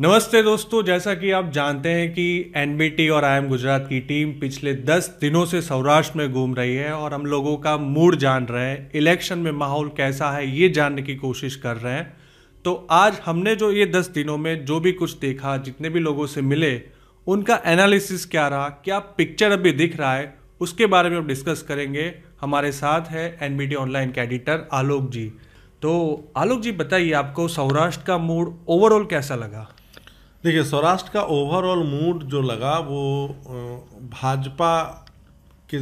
नमस्ते दोस्तों जैसा कि आप जानते हैं कि एन और आई एम गुजरात की टीम पिछले 10 दिनों से सौराष्ट्र में घूम रही है और हम लोगों का मूड जान रहे हैं इलेक्शन में माहौल कैसा है ये जानने की कोशिश कर रहे हैं तो आज हमने जो ये 10 दिनों में जो भी कुछ देखा जितने भी लोगों से मिले उनका एनालिसिस क्या रहा क्या पिक्चर अभी दिख रहा है उसके बारे में हम डिस्कस करेंगे हमारे साथ है एन ऑनलाइन के एडिटर आलोक जी तो आलोक जी बताइए आपको सौराष्ट्र का मूड ओवरऑल कैसा लगा देखिए सौराष्ट्र का ओवरऑल मूड जो लगा वो भाजपा के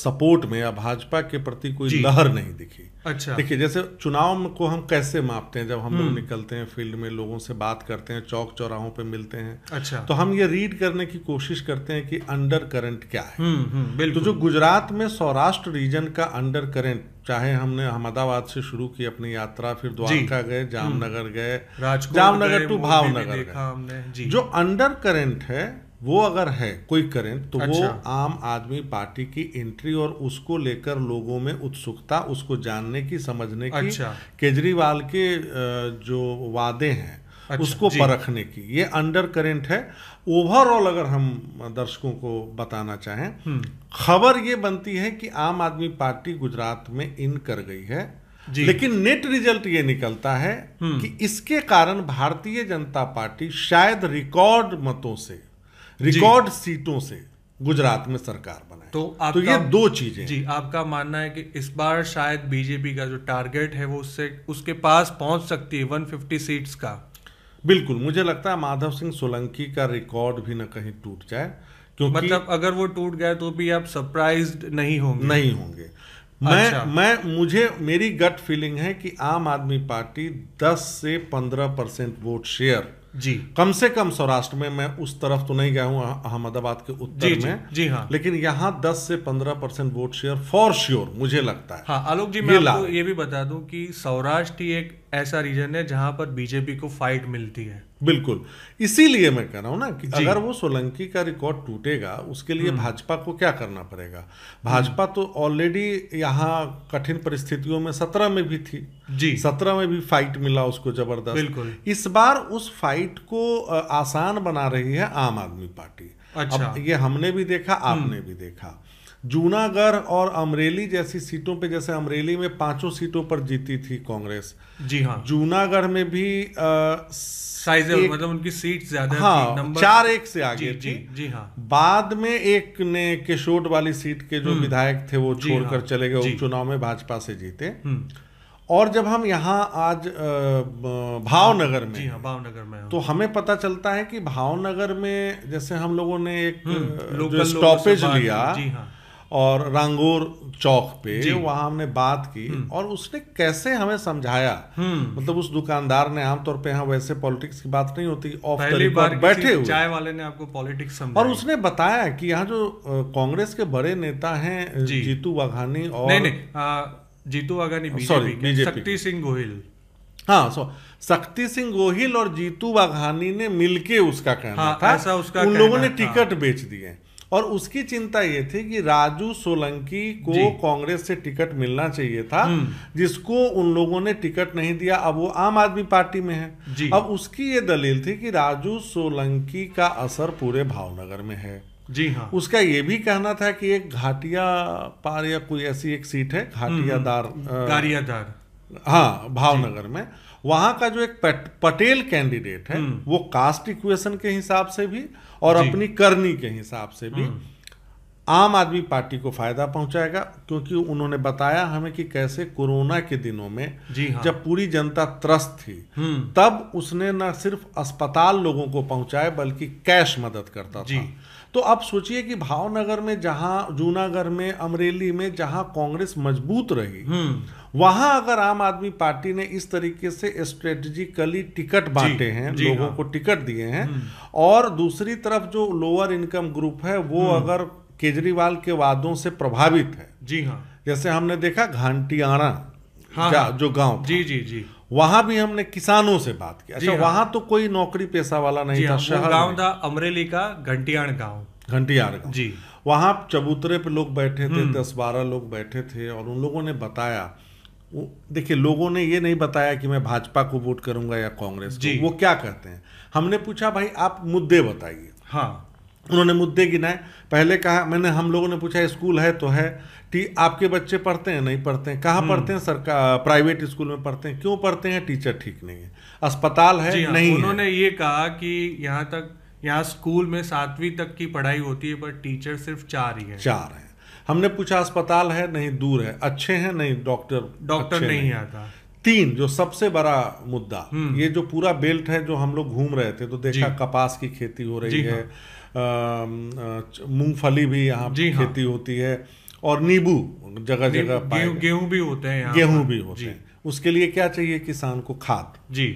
सपोर्ट में या भाजपा के प्रति कोई लहर नहीं दिखी अच्छा देखिए जैसे चुनाव को हम कैसे मापते हैं जब हम लोग हम्म। निकलते हैं फील्ड में लोगों से बात करते हैं चौक चौराहों पे मिलते हैं अच्छा तो हम ये रीड करने की कोशिश करते हैं कि अंडर करंट क्या है हुँ, हम्म, हुँ, हम्म, तो जो गुजरात में सौराष्ट्र रीजन का अंडर करंट चाहे हमने अहमदाबाद से शुरू की अपनी यात्रा फिर द्वारका गए जामनगर गए जामनगर टू भावनगर जो अंडर करेंट है वो अगर है कोई करेंट तो अच्छा। वो आम आदमी पार्टी की एंट्री और उसको लेकर लोगों में उत्सुकता उसको जानने की समझने की अच्छा। केजरीवाल के जो वादे हैं अच्छा, उसको परखने की ये अंडर करेंट है ओवरऑल अगर हम दर्शकों को बताना चाहें हम्म। खबर ये बनती है कि आम आदमी पार्टी गुजरात में इन कर गई है लेकिन नेट रिजल्ट ये निकलता है हम्म। कि इसके कारण भारतीय जनता पार्टी शायद रिकॉर्ड मतों से रिकॉर्ड सीटों से गुजरात में सरकार बनाए तो आप तो ये दो चीजें जी आपका मानना है कि इस बार शायद बीजेपी का जो टारगेट है वो उससे उसके पास पहुंच सकती है वन सीट्स का बिल्कुल मुझे लगता है माधव सिंह सोलंकी का रिकॉर्ड भी ना कहीं टूट जाए क्योंकि मतलब अगर वो टूट गया तो भी आप सरप्राइज नहीं होंगे नहीं होंगे मैं अच्छा। मैं मुझे मेरी गट फीलिंग है कि आम आदमी पार्टी 10 से 15 परसेंट वोट शेयर जी कम से कम सौराष्ट्र में मैं उस तरफ तो नहीं गया हूँ अहमदाबाद के उत्तर जी, में जी हाँ लेकिन यहाँ 10 से 15 percent vote share for sure मुझे लगता है हाँ आलोक जी मैं आपको ये भी बता दूं कि सौराष्ट्र ही एक ऐसा रीजन है जहाँ पर बीजेपी को फाइट मिलती है बिल्कुल इसीलिए मैं कह रहा हूं ना कि अगर वो सोलंकी का रिकॉर्ड टूटेगा उसके लिए हम्म। भाजपा को क्या करना पड़ेगा भाजपा हम्म। तो ऑलरेडी यहाँ कठिन परिस्थितियों में सत्रह में भी थी जी सत्रह में भी फाइट मिला उसको जबरदस्त बिल्कुल इस बार उस फाइट को आसान बना रही है आम आदमी पार्टी अच्छा अब ये हमने भी देखा हम्म। आपने भी देखा जूनागढ़ और अमरेली जैसी सीटों पे जैसे अमरेली में पांचों सीटों पर जीती थी कांग्रेस जी हाँ जूनागढ़ में भी साइज मतलब उनकी सीट ज्यादा हाँ नंबर चार एक से आगे जी, थी जी, जी हाँ बाद में एक ने केशोट वाली सीट के जो हम्म। विधायक थे वो छोड़कर हाँ, चले गए उपचुनाव में भाजपा से जीते हम्म। और जब हम यहाँ आज भावनगर में जी हाँ, भावनगर में तो हमें पता चलता है कि भावनगर में जैसे हम लोगों ने एक हम्म, स्टॉपेज लिया जी हाँ। और रंगोर चौक पे वहां हमने बात की हम्म। और उसने कैसे हमें समझाया हम्म। मतलब उस दुकानदार ने आमतौर पे यहाँ वैसे पॉलिटिक्स की बात नहीं होती ऑफ बैठे हुए चाय वाले ने आपको पॉलिटिक्स और उसने बताया कि यहाँ जो कांग्रेस के बड़े नेता हैं जीतू वाघानी और नहीं, नहीं, जीतू वाघानी सॉरी शक्ति सिंह गोहिल हाँ सो शक्ति सिंह गोहिल और जीतू वाघानी ने मिलके उसका कहना हाँ, था ऐसा उसका उन लोगों ने टिकट बेच दिए और उसकी चिंता ये थी कि राजू सोलंकी को कांग्रेस से टिकट मिलना चाहिए था हम्म। जिसको उन लोगों ने टिकट नहीं दिया अब वो आम आदमी पार्टी में है अब उसकी ये दलील थी कि राजू सोलंकी का असर पूरे भावनगर में है जी हाँ उसका ये भी कहना था कि एक घाटिया पार या कोई ऐसी एक सीट है हम्म, हम्म। घाटियादार हाँ भावनगर में वहां का जो एक पटेल कैंडिडेट है हम्म। वो कास्ट इक्वेशन के हिसाब से भी और अपनी करनी के हिसाब से भी हम्म। आम आदमी पार्टी को फायदा पहुंचाएगा क्योंकि उन्होंने बताया हमें कि कैसे कोरोना के दिनों में जी हाँ। जब पूरी जनता त्रस्त थी हम्म। तब उसने न सिर्फ अस्पताल लोगों को पहुंचाए बल्कि कैश मदद करता था तो आप सोचिए कि भावनगर में जहां जूनागढ़ में अमरेली में जहां कांग्रेस मजबूत रही हम्म। वहां अगर आम आदमी पार्टी ने इस तरीके से स्ट्रेटजिकली टिकट बांटे हैं लोगों हाँ। को टिकट दिए हैं हम्म। और दूसरी तरफ जो लोअर इनकम ग्रुप है वो हम्म। अगर केजरीवाल के वादों से प्रभावित है जी हाँ जैसे हमने देखा घंटियाणा हाँ, हाँ, जो गांव जी जी जी वहां भी हमने किसानों से बात किया अच्छा हाँ। वहां तो कोई नौकरी पेशा वाला नहीं था हाँ, शहर गांव था अमरेली का घंटियाण गांव घंटियाण गांव जी वहां चबूतरे पे लोग बैठे थे हम्म। दस बारह लोग बैठे थे और उन लोगों ने बताया देखिए लोगों ने ये नहीं बताया कि मैं भाजपा को वोट करूंगा या कांग्रेस को वो क्या कहते हैं हमने पूछा भाई आप मुद्दे बताइए हाँ उन्होंने मुद्दे गिनाए पहले कहा मैंने हम लोगों ने पूछा स्कूल है तो है टी आपके बच्चे पढ़ते हैं नहीं पढ़ते हैं कहाँ हम्म। पढ़ते हैं सरकार प्राइवेट स्कूल में पढ़ते हैं क्यों पढ़ते हैं टीचर ठीक नहीं है अस्पताल है जी हाँ, नहीं उन्होंने ये कहा कि यहाँ तक यहाँ स्कूल में सातवीं तक की पढ़ाई होती है पर टीचर सिर्फ चार ही है चार है हमने पूछा अस्पताल है नहीं दूर है अच्छे हैं नहीं डॉक्टर डॉक्टर नहीं, नहीं आता तीन जो सबसे बड़ा मुद्दा हम्म। ये जो पूरा बेल्ट है जो हम लोग घूम रहे थे तो देखा कपास की खेती हो रही है हाँ। मूंगफली भी यहाँ हाँ। खेती होती है और नींबू जगह जगह गेहूं गेहूं भी होते हैं गेहूं भी होते हैं उसके लिए क्या चाहिए किसान को खाद जी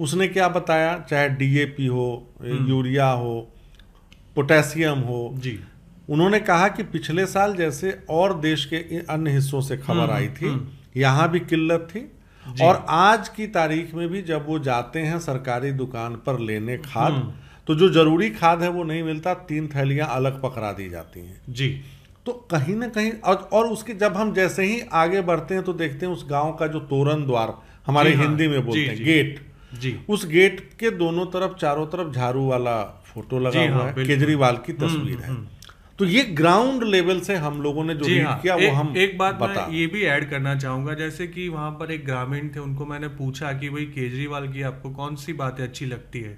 उसने क्या बताया चाहे डीएपी हो हम्म। यूरिया हो पोटेशियम हो जी उन्होंने कहा कि पिछले साल जैसे और देश के अन्य हिस्सों से खबर हम्म, आई थी हम्म। यहाँ भी किल्लत थी और आज की तारीख में भी जब वो जाते हैं सरकारी दुकान पर लेने खाद तो जो जरूरी खाद है वो नहीं मिलता तीन थैलियां अलग पकड़ा दी जाती हैं जी तो कहीं ना कहीं और, और उसके जब हम जैसे ही आगे बढ़ते हैं तो देखते हैं उस गांव का जो तोरण द्वार हमारे हाँ। हिंदी में बोलते जी, हैं जी, गेट जी उस गेट के दोनों तरफ चारों तरफ झाड़ू वाला फोटो लगा हुआ हाँ, है केजरीवाल की हम्म, तस्वीर है हम्म, हम्म। तो ये ग्राउंड लेवल से हम लोगों ने जो हाँ, किया वो हम एक बात बता मैं ये भी ऐड करना चाहूंगा जैसे कि वहां पर एक ग्रामीण थे उनको मैंने पूछा कि भाई केजरीवाल की आपको कौन सी बातें अच्छी लगती है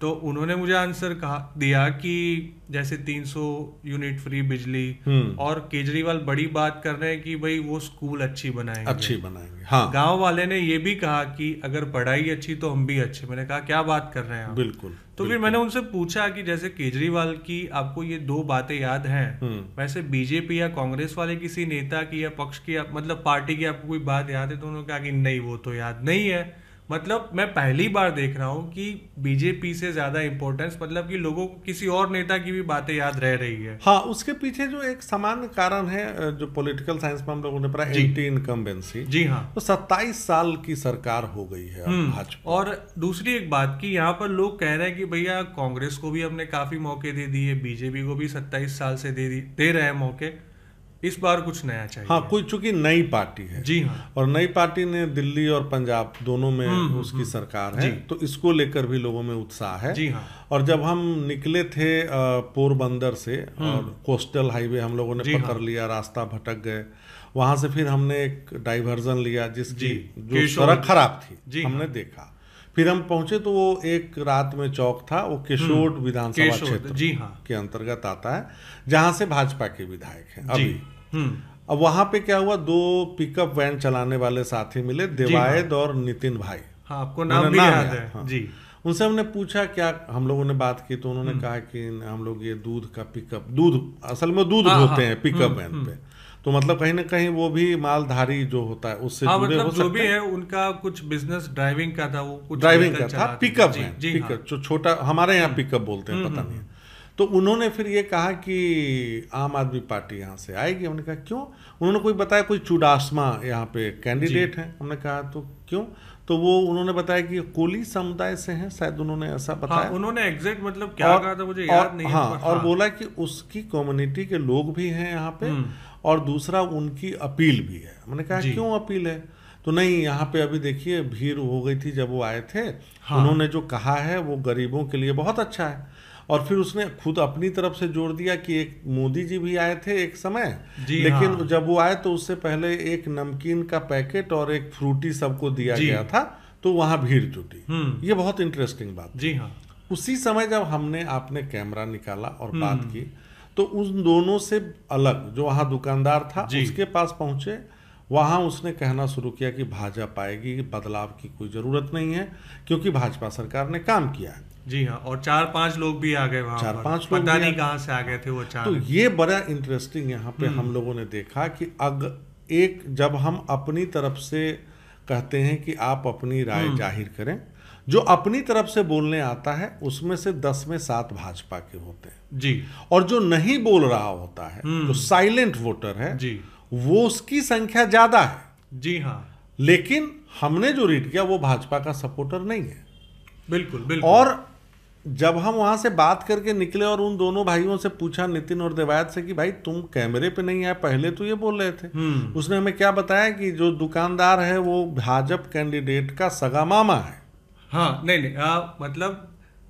तो उन्होंने मुझे आंसर कहा दिया कि जैसे 300 यूनिट फ्री बिजली हम्म। और केजरीवाल बड़ी बात कर रहे हैं कि भाई वो स्कूल अच्छी बनाएंगे अच्छी बनाएंगे हाँ गांव वाले ने ये भी कहा कि अगर पढ़ाई अच्छी तो हम भी अच्छे मैंने कहा क्या बात कर रहे हैं आप बिल्कुल तो बिल्कुल। फिर मैंने उनसे पूछा कि जैसे केजरीवाल की आपको ये दो बातें याद हैं हम्म। वैसे बीजेपी या कांग्रेस वाले किसी नेता की या पक्ष की मतलब पार्टी की आपको कोई बात याद है तो उन्होंने कहा कि नहीं वो तो याद नहीं है मतलब मैं पहली बार देख रहा हूँ कि बीजेपी से ज्यादा इम्पोर्टेंस मतलब कि लोगों को किसी और नेता की भी बातें याद रह रही है हाँ उसके पीछे जो एक सामान्य कारण है जो पॉलिटिकल साइंस में हम लोगों ने पढ़ा एंटी इनकम्बेंसी जी हाँ तो सत्ताईस साल की सरकार हो गई है हम्म, भाजपा और दूसरी एक बात की यहाँ पर लोग कह रहे हैं कि भैया कांग्रेस को भी हमने काफी मौके दे दिए बीजेपी को भी सत्ताईस साल से दे, दे रहे हैं मौके इस बार कुछ नया चाहिए हाँ कोई चूंकि नई पार्टी है जी हाँ और नई पार्टी ने दिल्ली और पंजाब दोनों में हम्म, हम्म, उसकी हम्म। सरकार है तो इसको लेकर भी लोगों में उत्साह है जी हाँ और जब हम निकले थे पोरबंदर से और कोस्टल हाईवे हम लोगों ने पकड़ हाँ। लिया रास्ता भटक गए वहां से फिर हमने एक डाइवर्जन लिया जिसकी जो सड़क खराब थी हमने हाँ। देखा फिर हम पहुंचे तो वो एक रात में चौक था वो किशोर हम्म। विधानसभा क्षेत्र जी हाँ के अंतर्गत आता है जहां से भाजपा के विधायक हैं अभी हम्म। अब वहां पे क्या हुआ दो पिकअप वैन चलाने वाले साथी मिले देवायद हाँ। और नितिन भाई हाँ, आपको नाम भी याद है हाँ। जी उनसे हमने पूछा क्या हम लोगों ने बात की तो उन्होंने हम्म। कहा कि हम लोग ये दूध का पिकअप दूध असल में दूध होते हाँ, हाँ। हैं पिकअप वैन पे तो मतलब कहीं ना कहीं वो भी मालधारी जो होता है उससे हाँ, मतलब हो जो भी है उनका कुछ बिजनेस ड्राइविंग का था वो कुछ ड्राइविंग का था पिकअप पिकअप हाँ। जो छोटा हमारे यहाँ पिकअप हम्म। बोलते हैं हम्म, पता हम्म, नहीं तो उन्होंने फिर ये कहा कि आम आदमी पार्टी यहाँ से आएगी हमने कहा क्यों उन्होंने कोई बताया कोई चुडासमा यहाँ पे कैंडिडेट हैं हमने कहा तो क्यों तो वो उन्होंने बताया कि कोली समुदाय से हैं शायद उन्होंने ऐसा हाँ, बताया हाँ, उन्होंने एग्जैक्ट मतलब क्या कहा था मुझे याद नहीं हाँ, है और हाँ। बोला कि उसकी कम्युनिटी के लोग भी हैं यहाँ पे और दूसरा उनकी अपील भी है मैंने कहा क्यों अपील है तो नहीं यहाँ पे अभी देखिए भीड़ हो गई थी जब वो आए थे हाँ। उन्होंने जो कहा है वो गरीबों के लिए बहुत अच्छा है और फिर उसने खुद अपनी तरफ से जोड़ दिया कि एक मोदी जी भी आए थे एक समय लेकिन हाँ। जब वो आए तो उससे पहले एक नमकीन का पैकेट और एक फ्रूटी सबको दिया गया था तो वहां भीड़ जुटी हम्म। ये बहुत इंटरेस्टिंग बात जी हाँ उसी समय जब हमने आपने कैमरा निकाला और हम्म। बात की तो उन दोनों से अलग जो वहाँ दुकानदार था उसके पास पहुँचे वहाँ उसने कहना शुरू किया कि भाजपा पाएगी बदलाव की कोई ज़रूरत नहीं है क्योंकि भाजपा सरकार ने काम किया है जी हाँ और चार पांच लोग भी आ गए वहाँ चार पांच लोग पता नहीं कहाँ से आ गए थे वो चार तो ये बड़ा इंटरेस्टिंग यहाँ पे हम्म। हम लोगों ने देखा कि अग एक जब हम अपनी तरफ से कहते हैं कि आप अपनी राय हम्म। जाहिर करें जो अपनी तरफ से बोलने आता है उसमें से दस में सात भाजपा के होते हैं जी और जो नहीं बोल रहा होता है जो हम्म। साइलेंट वोटर है जी वो उसकी संख्या ज्यादा है जी हाँ लेकिन हमने जो रीड किया वो भाजपा का सपोर्टर नहीं है बिल्कुल बिल्कुल और जब हम वहां से बात करके निकले और उन दोनों भाइयों से पूछा नितिन और देवायत से कि भाई तुम कैमरे पे नहीं आए पहले तो ये बोल रहे थे हम्म। उसने हमें क्या बताया कि जो दुकानदार है वो भाजप कैंडिडेट का सगा मामा है हाँ नहीं नहीं आ, मतलब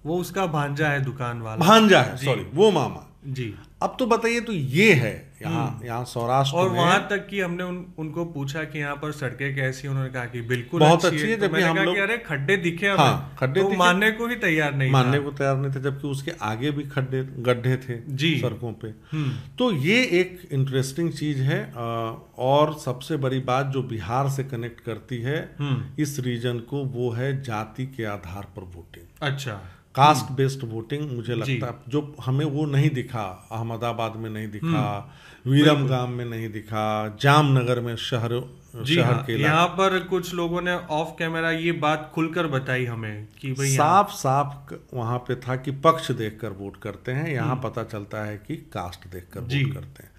वो उसका भांजा है दुकान वाला भांजा है सॉरी वो मामा जी अब तो बताइए तो ये है यहाँ हम्म। यहाँ सौराष्ट्र और वहां तक कि हमने उन, उनको पूछा कि यहाँ पर सड़कें कैसी उन्होंने कहा कि बिल्कुल बहुत अच्छी, अच्छी है, है। तो हम लोग अरे खड्डे दिखे हाँ, खड्डे तो मानने को ही तैयार नहीं मानने को तैयार नहीं थे जबकि उसके आगे भी खड्डे गड्ढे थे जी सड़कों पे हम्म। तो ये एक इंटरेस्टिंग चीज है और सबसे बड़ी बात जो बिहार से कनेक्ट करती है हम्म। इस रीजन को वो है जाति के आधार पर वोटिंग अच्छा कास्ट बेस्ड वोटिंग मुझे लगता है जो हमें वो नहीं दिखा अहमदाबाद में नहीं दिखा हम्म। वीरमगाम में नहीं दिखा जामनगर में शहर जी हाँ, यहाँ पर कुछ लोगों ने ऑफ कैमरा ये बात खुलकर बताई हमें कि भाई साफ साफ वहाँ पे था कि पक्ष देखकर वोट करते हैं यहाँ हम्म। पता चलता है कि कास्ट देखकर वोट करते हैं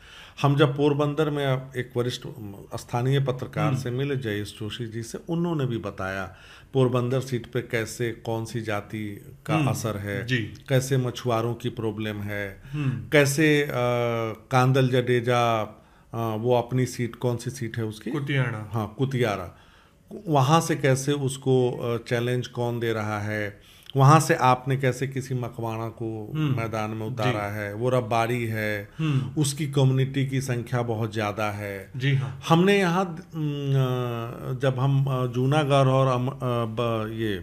हम जब पोरबंदर में एक वरिष्ठ स्थानीय पत्रकार हम्म। से मिले जयेश जोशी जी से उन्होंने भी बताया पोरबंदर सीट पे कैसे कौन सी जाति का हम्म। असर है कैसे मछुआरों की प्रॉब्लम है हम्म। कैसे आ, कांदल जडेजा वो अपनी सीट कौन सी सीट है उसकी कुतियाड़ा हाँ कुतियारा वहाँ से कैसे उसको चैलेंज कौन दे रहा है वहाँ से आपने कैसे किसी मकवाना को हम्म। मैदान में उतारा है वो रबारी है हम्म। उसकी कम्युनिटी की संख्या बहुत ज़्यादा है जी हाँ हमने यहाँ जब हम जूनागढ़ और अम, ये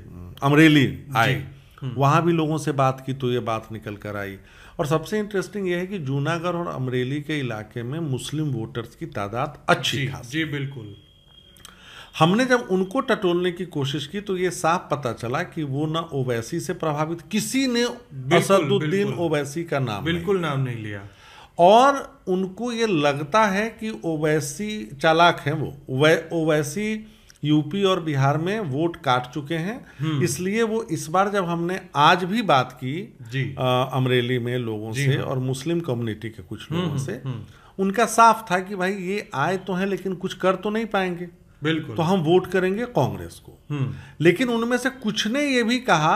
अमरेली आए हम्म। वहाँ भी लोगों से बात की तो ये बात निकल कर आई और सबसे इंटरेस्टिंग ये है कि जूनागढ़ और अमरेली के इलाके में मुस्लिम वोटर्स की तादाद अच्छी जी, जी बिल्कुल हमने जब उनको टटोलने की कोशिश की तो ये साफ पता चला कि वो ना ओवैसी से प्रभावित किसी ने असदुद्दीन ओवैसी का नाम बिल्कुल नाम नहीं लिया और उनको ये लगता है कि ओवैसी चालाक है वो ओवैसी यूपी और बिहार में वोट काट चुके हैं हम्म। इसलिए वो इस बार जब हमने आज भी बात की अमरेली में लोगों से हाँ। और मुस्लिम कम्युनिटी के कुछ हम्म, लोगों हम्म, से उनका साफ था कि भाई ये आए तो हैं लेकिन कुछ कर तो नहीं पाएंगे बिल्कुल तो हम वोट करेंगे कांग्रेस को हम्म। लेकिन उनमें से कुछ ने यह भी कहा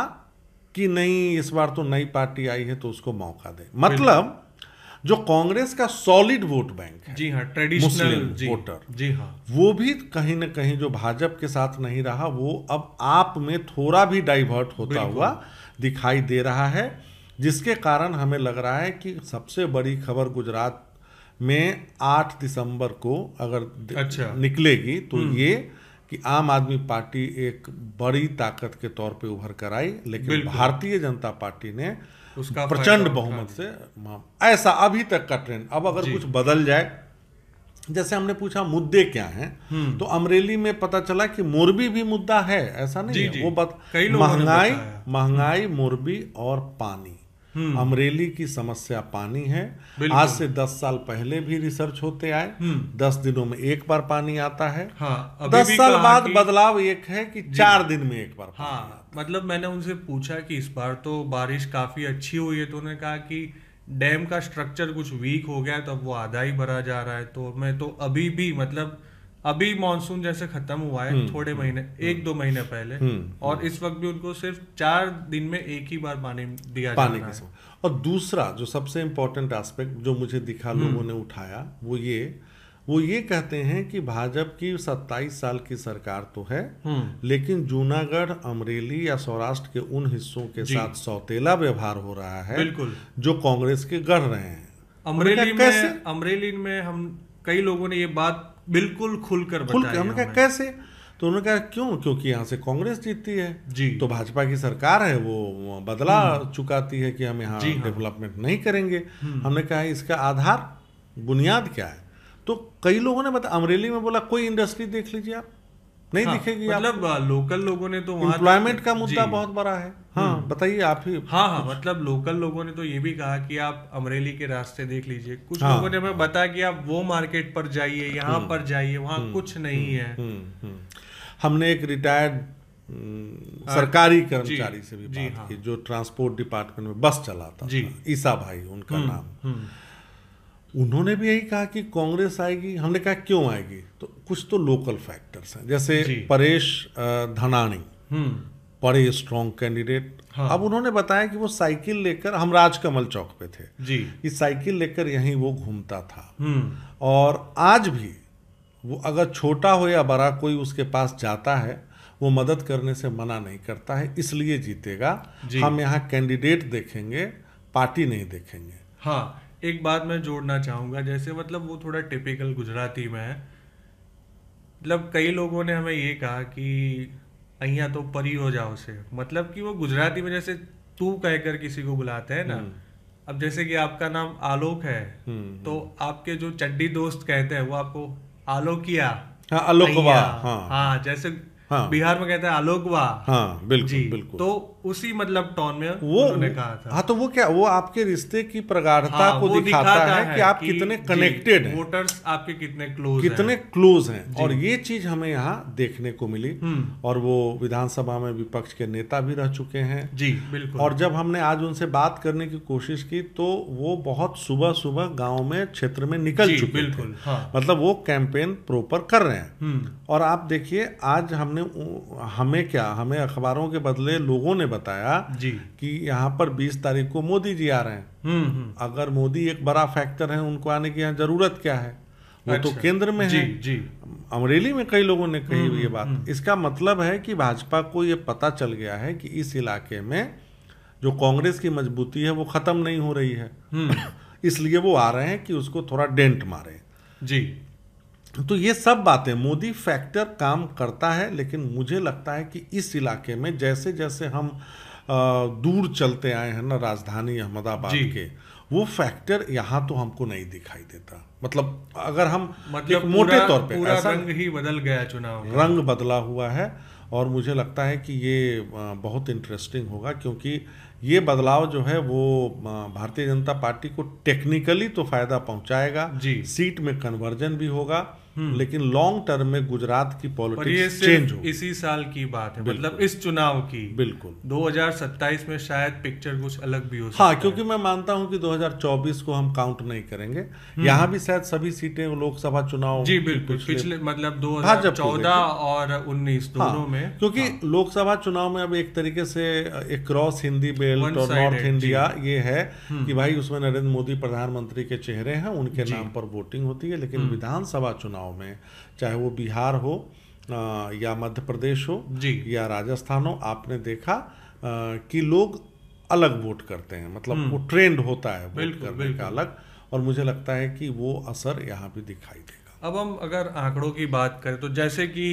कि नहीं इस बार तो नई पार्टी आई है तो उसको मौका दे मतलब जो कांग्रेस का सॉलिड वोट बैंक है जी हाँ ट्रेडिशनल जी, वोटर जी हाँ वो भी कहीं ना कहीं जो भाजपा के साथ नहीं रहा वो अब आप में थोड़ा भी डाइवर्ट होता हुआ दिखाई दे रहा है जिसके कारण हमें लग रहा है कि सबसे बड़ी खबर गुजरात में आठ दिसंबर को अगर अच्छा निकलेगी तो हम्म। ये कि आम आदमी पार्टी एक बड़ी ताकत के तौर पे उभर कर आई लेकिन भारतीय जनता पार्टी ने उसका प्रचंड बहुमत से ऐसा अभी तक का ट्रेंड अब अगर कुछ बदल जाए जैसे हमने पूछा मुद्दे क्या हैं हम्म। तो अमरेली में पता चला कि मोरबी भी मुद्दा है ऐसा नहीं जी, है जी, वो बात महंगाई महंगाई मोरबी और पानी हम्म। अमरेली की समस्या पानी है आज से दस साल पहले भी रिसर्च होते आए हम्म। दस दिनों में एक बार पानी आता है हाँ, दस साल बाद बदलाव एक है कि चार दिन में एक बार हाँ मतलब मैंने उनसे पूछा कि इस बार तो बारिश काफी अच्छी हुई है तो उन्होंने कहा कि डैम का स्ट्रक्चर कुछ वीक हो गया है तो अब वो आधा ही भरा जा रहा है तो मैं तो अभी भी मतलब अभी मानसून जैसे खत्म हुआ है हम्म, थोड़े हम्म, महीने हम्म, एक दो महीने पहले और इस वक्त भी उनको सिर्फ चार दिन में एक ही बार पानी दिया पानी के है और दूसरा जो सबसे इम्पोर्टेंट एस्पेक्ट जो मुझे दिखा लोगों ने उठाया वो ये वो ये कहते हैं कि भाजपा की सत्ताईस साल की सरकार तो है लेकिन जूनागढ़ अमरेली या सौराष्ट्र के उन हिस्सों के साथ सौतेला व्यवहार हो रहा है जो कांग्रेस के गढ़ रहे हैं अमरेली में अमरेली में हम कई लोगों ने ये बात बिल्कुल खुलकर खुल हमने कहा कैसे तो उन्होंने कहा क्यों क्योंकि यहाँ से कांग्रेस जीतती है जी तो भाजपा की सरकार है वो बदला हम्म। चुकाती है कि हम यहाँ हाँ। डेवलपमेंट हाँ। नहीं करेंगे हम्म। हमने कहा इसका आधार बुनियाद क्या है तो कई लोगों ने बता अमरेली में बोला कोई इंडस्ट्री देख लीजिए आप नहीं हाँ, दिखेगी मतलब लोकल लोगों ने तो वहाँ एम्प्लॉयमेंट तो- का मुद्दा बहुत बड़ा है हाँ हम्म। बताइए आप ही हाँ हाँ मतलब लोकल लोगों ने तो ये भी कहा कि आप अमरेली के रास्ते देख लीजिए कुछ हाँ, लोगों ने हमें बताया कि आप वो मार्केट पर जाइए यहाँ हम्म। पर जाइए वहाँ हम्म। कुछ नहीं है हमने एक रिटायर्ड सरकारी कर्मचारी से भी बात हाँ। की जो ट्रांसपोर्ट डिपार्टमेंट में बस चलाता ईसा भाई उनका नाम उन्होंने भी यही कहा कि कांग्रेस आएगी हमने कहा क्यों आएगी तो कुछ तो लोकल फैक्टर्स हैं जैसे परेश धनानी हम्म। बड़े स्ट्रॉन्ग कैंडिडेट हाँ। अब उन्होंने बताया कि वो साइकिल लेकर हम राजकमल चौक पे थे जी इस साइकिल लेकर यहीं वो घूमता था हम्म। और आज भी वो अगर छोटा हो या बड़ा कोई उसके पास जाता है वो मदद करने से मना नहीं करता है इसलिए जीतेगा जी। हम यहाँ कैंडिडेट देखेंगे पार्टी नहीं देखेंगे हाँ एक बात मैं जोड़ना चाहूँगा जैसे मतलब वो थोड़ा टिपिकल गुजराती में है मतलब कई लोगों ने हमें ये कहा कि अहियाँ तो परी हो जाओ से मतलब कि वो गुजराती में जैसे तू कहकर किसी को बुलाते हैं ना हम्म। अब जैसे कि आपका नाम आलोक है हम्म, हम्म। तो आपके जो चड्डी दोस्त कहते हैं वो आपको आलोकिया हाँ आलोकवा हाँ।, हाँ जैसे हाँ, बिहार में कहते हैं अलोकवा हाँ बिल्कुल जी, बिल्कुल तो उसी मतलब टोन में वो उन्होंने कहा था हाँ तो वो क्या वो आपके रिश्ते की प्रगाढ़ता हाँ, को दिखाता, दिखाता है, है कि आप कि कितने कनेक्टेड हैं वोटर्स आपके कितने क्लोज कितने हैं। क्लोज हैं और ये चीज हमें यहाँ देखने को मिली हम्म। और वो विधानसभा में विपक्ष के नेता भी रह चुके हैं जी बिल्कुल और जब हमने आज उनसे बात करने की कोशिश की तो वो बहुत सुबह सुबह गाँव में क्षेत्र में निकल चुके बिल्कुल हाँ। मतलब वो कैंपेन प्रोपर कर रहे हैं हम्म। और आप देखिए आज हमने हमने हमें क्या हमें अखबारों के बदले लोगों ने बताया जी कि यहाँ पर 20 तारीख को मोदी जी आ रहे हैं हम्म, हम्म। अगर मोदी एक बड़ा फैक्टर है उनको आने की यहाँ जरूरत क्या है वो तो अच्छा, तो केंद्र में जी, है जी अमरेली में कई लोगों ने कही हम्म, हुई ये बात इसका मतलब है कि भाजपा को ये पता चल गया है कि इस इलाके में जो कांग्रेस की मजबूती है वो खत्म नहीं हो रही है इसलिए वो आ रहे हैं कि उसको थोड़ा डेंट मारे जी तो ये सब बातें मोदी फैक्टर काम करता है लेकिन मुझे लगता है कि इस इलाके में जैसे जैसे हम आ, दूर चलते आए हैं ना राजधानी अहमदाबाद के वो फैक्टर यहाँ तो हमको नहीं दिखाई देता मतलब अगर हम मतलब मोटे तौर पे ऐसा रंग ही बदल गया चुनाव रंग बदला हुआ है और मुझे लगता है कि ये बहुत इंटरेस्टिंग होगा क्योंकि ये बदलाव जो है वो भारतीय जनता पार्टी को टेक्निकली तो फायदा पहुंचाएगा जी सीट में कन्वर्जन भी होगा हम्म। लेकिन लॉन्ग टर्म में गुजरात की पॉलिटिक्स चेंज हो इसी साल की बात है मतलब इस चुनाव की बिल्कुल 2027 में शायद पिक्चर कुछ अलग भी हो हाँ क्योंकि मैं मानता हूँ कि 2024 को हम काउंट नहीं करेंगे हम्म। यहाँ भी शायद सभी सीटें लोकसभा चुनाव जी बिल्कुल पिछले मतलब दो चौदह और उन्नीस हाँ, दोनों में क्योंकि हाँ। लोकसभा चुनाव में अब एक तरीके से एक क्रॉस हिंदी बेल्ट और नॉर्थ इंडिया ये है हम्म। कि भाई उसमें नरेंद्र मोदी प्रधानमंत्री के चेहरे हैं उनके नाम पर वोटिंग होती है लेकिन विधानसभा चुनाव घटनाओं में चाहे वो बिहार हो या मध्य प्रदेश हो जी या राजस्थान हो आपने देखा कि लोग अलग वोट करते हैं मतलब हम्म। वो ट्रेंड होता है वोट करने बिल्कुल। का अलग और मुझे लगता है कि वो असर यहाँ भी दिखाई देगा अब हम अगर आंकड़ों की बात करें तो जैसे कि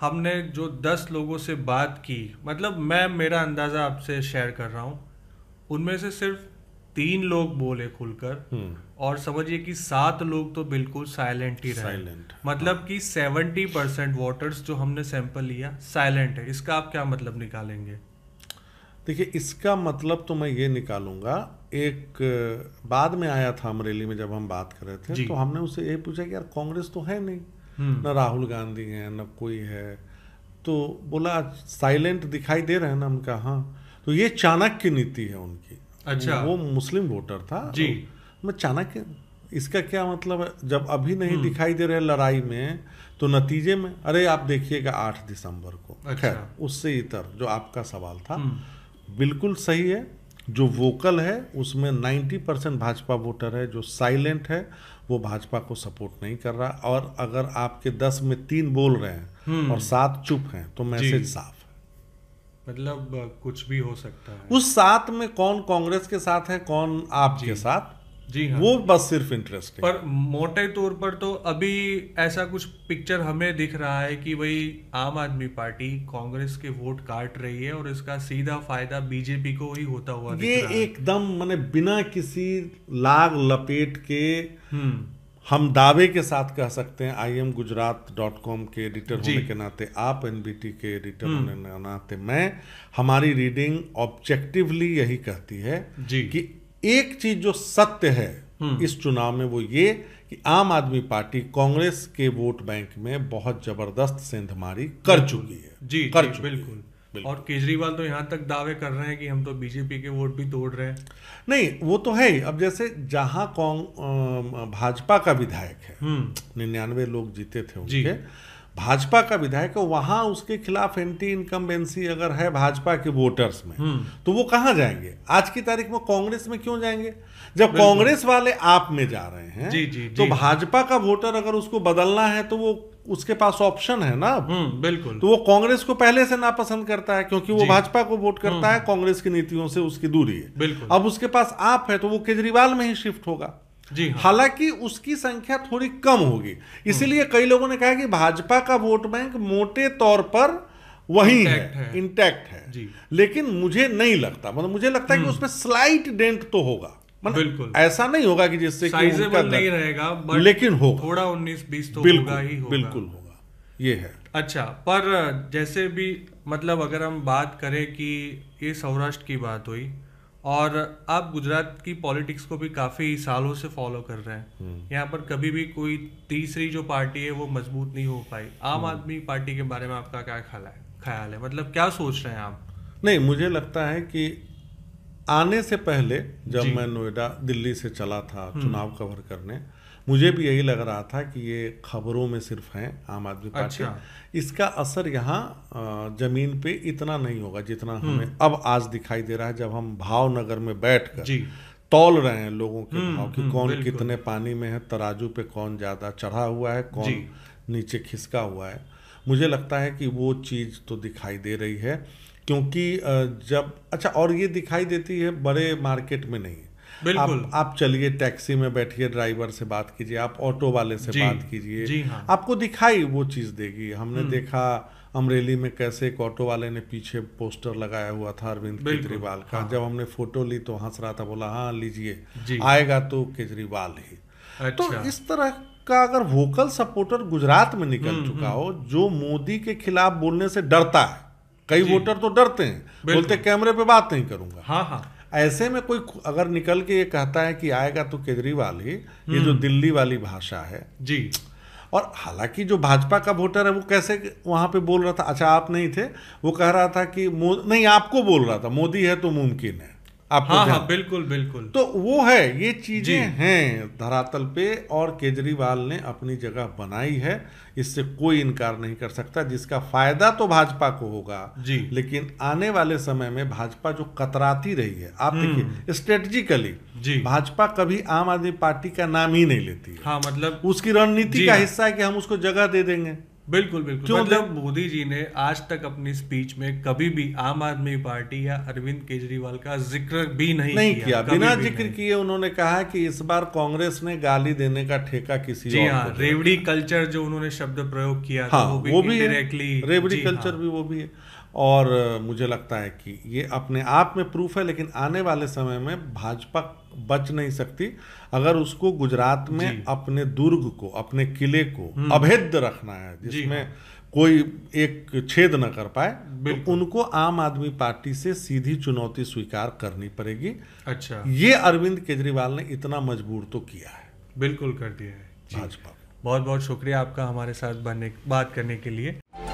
हमने जो दस लोगों से बात की मतलब मैं मेरा अंदाज़ा आपसे शेयर कर रहा हूँ उनमें से सिर्फ तीन लोग बोले खुलकर हम्म। और समझिए कि सात लोग तो बिल्कुल साइलेंट ही रहे साइलेंट हाँ। मतलब हाँ। कि सेवेंटी परसेंट वोटर्स जो हमने सैंपल लिया साइलेंट है इसका आप क्या मतलब निकालेंगे देखिए इसका मतलब तो मैं ये निकालूंगा एक बाद में आया था अमरेली में जब हम बात कर रहे थे तो हमने उससे यही पूछा कि यार कांग्रेस तो है नहीं हम्म। ना राहुल गांधी है न कोई है तो बोला साइलेंट दिखाई दे रहे हैं ना उनका हाँ तो ये चाणक्य नीति है उनकी अच्छा वो मुस्लिम वोटर था जी तो मैं चाणक्य इसका क्या मतलब है जब अभी नहीं हम्म। दिखाई दे रहे लड़ाई में तो नतीजे में अरे आप देखिएगा आठ दिसंबर को अच्छा। खैर उससे इतर जो आपका सवाल था हम्म। बिल्कुल सही है जो वोकल है उसमें 90 परसेंट भाजपा वोटर है जो साइलेंट है वो भाजपा को सपोर्ट नहीं कर रहा और अगर आपके दस में तीन बोल रहे हैं हम्म। और सात चुप हैं तो मैसेज साफ है मतलब कुछ भी हो सकता है उस सात में कौन कांग्रेस के साथ है कौन आपके साथ जी हाँ वो बस सिर्फ इंटरेस्ट पर मोटे तौर पर तो अभी ऐसा कुछ पिक्चर हमें दिख रहा है कि भाई आम आदमी पार्टी कांग्रेस के वोट काट रही है और इसका सीधा फायदा बीजेपी को ही होता हुआ ये एकदम मैंने बिना किसी लाग लपेट के हम्म। हम दावे के साथ कह सकते हैं I am Gujarat dot com के एडिटर होने के नाते आप एन के एडिटर हम्म। होने के नाते मैं हमारी रीडिंग ऑब्जेक्टिवली यही कहती है जी कि एक चीज जो सत्य है हम्म। इस चुनाव में वो ये कि आम आदमी पार्टी कांग्रेस के वोट बैंक में बहुत जबरदस्त सेंधमारी कर चुकी है जी कर जी, चुकी बिल्कुल और केजरीवाल तो यहां तक दावे कर रहे हैं कि हम तो बीजेपी के वोट भी तोड़ रहे हैं नहीं वो तो है ही अब जैसे जहां कौन भाजपा का विधायक है हम्म। निन्यानवे लोग जीते थे उनके जी। भाजपा का विधायक है वहां उसके खिलाफ एंटी इनकम्बेंसी अगर है भाजपा के वोटर्स में हम्म। तो वो कहां जाएंगे आज की तारीख में कांग्रेस में क्यों जाएंगे जब कांग्रेस वाले आप में जा रहे हैं जी, जी, तो जी, भाजपा का वोटर अगर उसको बदलना है तो वो उसके पास ऑप्शन है ना हम्म, बिल्कुल तो वो कांग्रेस को पहले से नापसंद करता है क्योंकि वो भाजपा को वोट करता है हम्म। कांग्रेस की नीतियों से उसकी दूरी है बिल्कुल अब उसके पास आप है तो वो केजरीवाल में ही शिफ्ट होगा जी हाँ। हालांकि उसकी संख्या थोड़ी कम होगी इसीलिए कई लोगों ने कहा कि भाजपा का वोट बैंक मोटे तौर पर वही है इंटैक्ट है, है। लेकिन मुझे नहीं लगता मतलब मुझे लगता है कि हम्म। उसमें स्लाइट डेंट तो होगा मतलब बिल्कुल ऐसा नहीं होगा कि जिससे नहीं रहेगा लेकिन होगा थोड़ा उन्नीस बीस तो होगा ही होगा बिल्कुल होगा ये है अच्छा पर जैसे भी मतलब अगर हम बात करें कि ये सौराष्ट्र की बात हुई और आप गुजरात की पॉलिटिक्स को भी काफ़ी सालों से फॉलो कर रहे हैं हम्म। यहाँ पर कभी भी कोई तीसरी जो पार्टी है वो मजबूत नहीं हो पाई आम हम्म। आदमी पार्टी के बारे में आपका क्या ख्याल है ख्याल है मतलब क्या सोच रहे हैं आप नहीं मुझे लगता है कि आने से पहले जब मैं नोएडा दिल्ली से चला था हम्म। चुनाव कवर करने मुझे भी यही लग रहा था कि ये खबरों में सिर्फ हैं आम आदमी अच्छा। पार्टी अच्छा। इसका असर यहाँ जमीन पे इतना नहीं होगा जितना हम्म। हमें अब आज दिखाई दे रहा है जब हम भावनगर में बैठ कर तौल रहे हैं लोगों के हम्म, भाव कि हम्म, कौन कितने पानी में है तराजू पे कौन ज़्यादा चढ़ा हुआ है कौन नीचे खिसका हुआ है मुझे लगता है कि वो चीज़ तो दिखाई दे रही है क्योंकि जब अच्छा और ये दिखाई देती है बड़े मार्केट में नहीं बिल्कुल आप, आप चलिए टैक्सी में बैठिए ड्राइवर से बात कीजिए आप ऑटो वाले से बात कीजिए हाँ। आपको दिखाई वो चीज़ देगी हमने हम्म। देखा अमरेली में कैसे एक ऑटो वाले ने पीछे पोस्टर लगाया हुआ था अरविंद केजरीवाल का हाँ। जब हमने फोटो ली तो हंस रहा था बोला हाँ लीजिए आएगा तो केजरीवाल ही तो अच्छा। तो इस तरह का अगर वोकल सपोर्टर गुजरात में निकल हम्म, चुका हम्म। हो जो मोदी के खिलाफ बोलने से डरता है कई वोटर तो डरते हैं बोलते कैमरे पे बात नहीं करूंगा हाँ हाँ ऐसे में कोई अगर निकल के ये कहता है कि आएगा तो केजरीवाल ही ये जो हम्म। दिल्ली वाली भाषा है जी और हालांकि जो भाजपा का वोटर है वो कैसे वहाँ पे बोल रहा था अच्छा आप नहीं थे वो कह रहा था कि नहीं आपको बोल रहा था मोदी है तो मुमकिन है आप हाँ, हाँ बिल्कुल बिल्कुल तो वो है ये चीजें हैं धरातल पे और केजरीवाल ने अपनी जगह बनाई है इससे कोई इनकार नहीं कर सकता जिसका फायदा तो भाजपा को होगा जी लेकिन आने वाले समय में भाजपा जो कतराती रही है आप हम्म। देखिए स्ट्रेटजिकली जी भाजपा कभी आम आदमी पार्टी का नाम ही नहीं लेती हाँ मतलब उसकी रणनीति का हाँ। हिस्सा है कि हम उसको जगह दे देंगे बिल्कुल बिल्कुल मतलब मोदी जी ने आज तक अपनी स्पीच में कभी भी आम आदमी पार्टी या अरविंद केजरीवाल का जिक्र भी नहीं, नहीं किया, किया। बिना जिक्र किए उन्होंने कहा कि इस बार कांग्रेस ने गाली देने का ठेका किसी जी हाँ रेवड़ी कल्चर जो उन्होंने शब्द प्रयोग किया हाँ, वो भी, डायरेक्टली रेवड़ी कल्चर भी वो भी है और मुझे लगता है कि ये अपने आप में प्रूफ है लेकिन आने वाले समय में भाजपा बच नहीं सकती अगर उसको गुजरात में अपने दुर्ग को अपने किले को हम्म। अभेद्य रखना है जिसमें कोई एक छेद न कर पाए तो उनको आम आदमी पार्टी से सीधी चुनौती स्वीकार करनी पड़ेगी अच्छा ये अरविंद केजरीवाल ने इतना मजबूर तो किया है बिल्कुल कर दिया है भाजपा बहुत बहुत शुक्रिया आपका हमारे साथ बनने बात करने के लिए